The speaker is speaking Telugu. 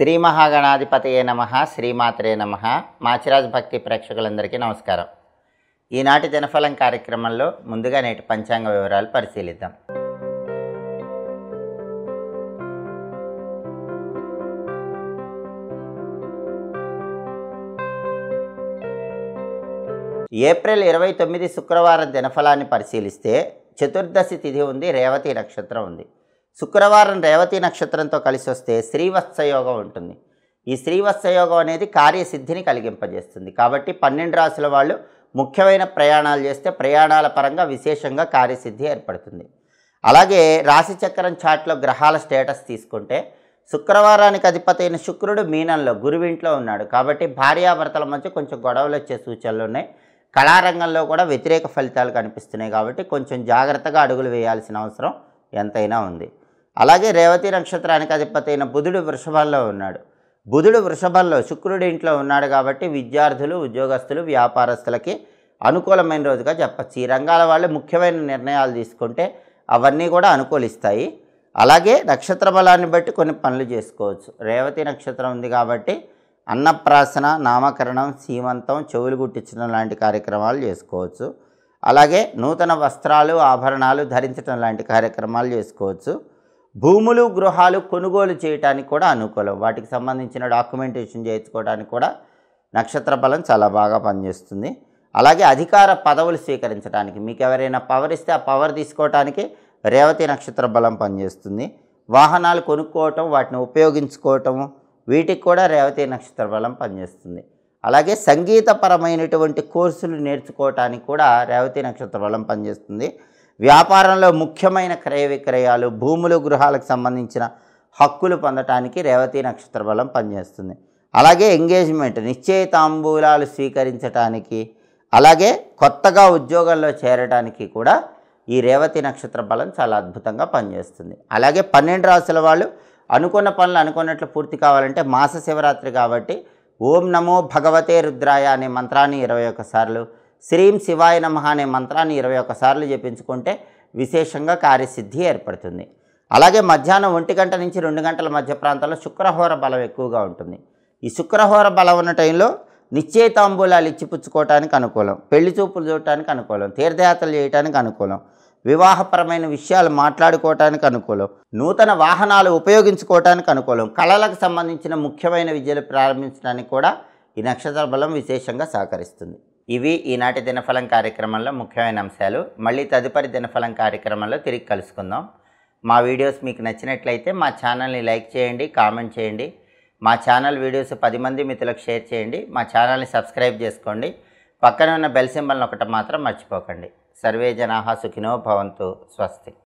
శ్రీ మహాగణాధిపతయే నమ శ్రీమాత్రే నమ మాచిరాజ్ భక్తి ప్రేక్షకులందరికీ నమస్కారం ఈనాటి దినఫలం కార్యక్రమంలో ముందుగా నేటి పంచాంగ వివరాలు పరిశీలిద్దాం ఏప్రిల్ ఇరవై తొమ్మిది శుక్రవారం దినఫలాన్ని పరిశీలిస్తే చతుర్దశి తిథి ఉంది రేవతి నక్షత్రం ఉంది శుక్రవారం రేవతి నక్షత్రంతో కలిసి వస్తే శ్రీవత్సయోగం ఉంటుంది ఈ శ్రీవత్సయోగం అనేది కార్యసిద్ధిని కలిగింపజేస్తుంది కాబట్టి పన్నెండు రాసుల వాళ్ళు ముఖ్యమైన ప్రయాణాలు చేస్తే ప్రయాణాల పరంగా విశేషంగా కార్యసిద్ధి ఏర్పడుతుంది అలాగే రాశిచక్రం చాట్లో గ్రహాల స్టేటస్ తీసుకుంటే శుక్రవారానికి అధిపతి అయిన శుక్రుడు మీనంలో గురువింట్లో ఉన్నాడు కాబట్టి భార్యాభర్తల మధ్య కొంచెం గొడవలు వచ్చే సూచనలు ఉన్నాయి కళారంగంలో కూడా వ్యతిరేక ఫలితాలు కనిపిస్తున్నాయి కాబట్టి కొంచెం జాగ్రత్తగా అడుగులు వేయాల్సిన అవసరం ఎంతైనా ఉంది అలాగే రేవతి నక్షత్రానికి అధిపతి అయిన బుధుడు వృషభంలో ఉన్నాడు బుధుడు వృషభంలో శుక్రుడి ఇంట్లో ఉన్నాడు కాబట్టి విద్యార్థులు ఉద్యోగస్తులు వ్యాపారస్తులకి అనుకూలమైన రోజుగా చెప్పచ్చు ఈ రంగాల వాళ్ళు ముఖ్యమైన నిర్ణయాలు తీసుకుంటే అవన్నీ కూడా అనుకూలిస్తాయి అలాగే నక్షత్ర బలాన్ని బట్టి కొన్ని పనులు చేసుకోవచ్చు రేవతి నక్షత్రం ఉంది కాబట్టి అన్నప్రాసన నామకరణం సీమంతం చెవులు గుట్టించడం లాంటి కార్యక్రమాలు చేసుకోవచ్చు అలాగే నూతన వస్త్రాలు ఆభరణాలు ధరించడం లాంటి కార్యక్రమాలు చేసుకోవచ్చు భూములు గృహాలు కొనుగోలు చేయటానికి కూడా అనుకూలం వాటికి సంబంధించిన డాక్యుమెంటేషన్ చేయించుకోవడానికి కూడా నక్షత్ర బలం చాలా బాగా పనిచేస్తుంది అలాగే అధికార పదవులు స్వీకరించడానికి మీకు ఎవరైనా పవర్ ఇస్తే ఆ పవర్ తీసుకోవటానికి రేవతి నక్షత్ర బలం పనిచేస్తుంది వాహనాలు కొనుక్కోవటం వాటిని ఉపయోగించుకోవటము వీటికి కూడా రేవతి నక్షత్ర బలం పనిచేస్తుంది అలాగే సంగీతపరమైనటువంటి కోర్సులు నేర్చుకోవటానికి కూడా రేవతి నక్షత్ర బలం పనిచేస్తుంది వ్యాపారంలో ముఖ్యమైన క్రయ విక్రయాలు భూములు గృహాలకు సంబంధించిన హక్కులు పొందటానికి రేవతి నక్షత్ర బలం పనిచేస్తుంది అలాగే ఎంగేజ్మెంట్ నిశ్చయ తాంబూలాలు స్వీకరించటానికి అలాగే కొత్తగా ఉద్యోగాల్లో చేరడానికి కూడా ఈ రేవతి నక్షత్ర బలం చాలా అద్భుతంగా పనిచేస్తుంది అలాగే పన్నెండు రాసుల వాళ్ళు అనుకున్న పనులు అనుకున్నట్లు పూర్తి కావాలంటే మాస శివరాత్రి కాబట్టి ఓం నమో భగవతే రుద్రాయ అనే మంత్రాన్ని ఇరవై ఒక్కసార్లు శ్రీం శివాయ నమ అనే మంత్రాన్ని ఇరవై ఒక్కసార్లు జపించుకుంటే విశేషంగా కార్యసిద్ధి ఏర్పడుతుంది అలాగే మధ్యాహ్నం ఒంటి గంట నుంచి రెండు గంటల మధ్య ప్రాంతాల్లో శుక్రహోర బలం ఎక్కువగా ఉంటుంది ఈ శుక్రహోర బలం ఉన్న టైంలో నిశ్చయితాంబూలాలు ఇచ్చిపుచ్చుకోవటానికి అనుకూలం పెళ్లి చూపులు చూడటానికి అనుకూలం తీర్థయాత్రలు చేయడానికి అనుకూలం వివాహపరమైన విషయాలు మాట్లాడుకోవటానికి అనుకూలం నూతన వాహనాలు ఉపయోగించుకోవటానికి అనుకూలం కళలకు సంబంధించిన ముఖ్యమైన విద్యలు ప్రారంభించడానికి కూడా ఈ నక్షత్ర బలం విశేషంగా సహకరిస్తుంది ఇవి ఈనాటి దినఫలం కార్యక్రమంలో ముఖ్యమైన అంశాలు మళ్ళీ తదుపరి దినఫలం కార్యక్రమంలో తిరిగి కలుసుకుందాం మా వీడియోస్ మీకు నచ్చినట్లయితే మా ఛానల్ని లైక్ చేయండి కామెంట్ చేయండి మా ఛానల్ వీడియోస్ పది మంది మిత్రులకు షేర్ చేయండి మా ఛానల్ని సబ్స్క్రైబ్ చేసుకోండి పక్కన ఉన్న బెల్ సింబల్ని ఒకటి మాత్రం మర్చిపోకండి సర్వే జనాహ సుఖినో భవంతు స్వస్తి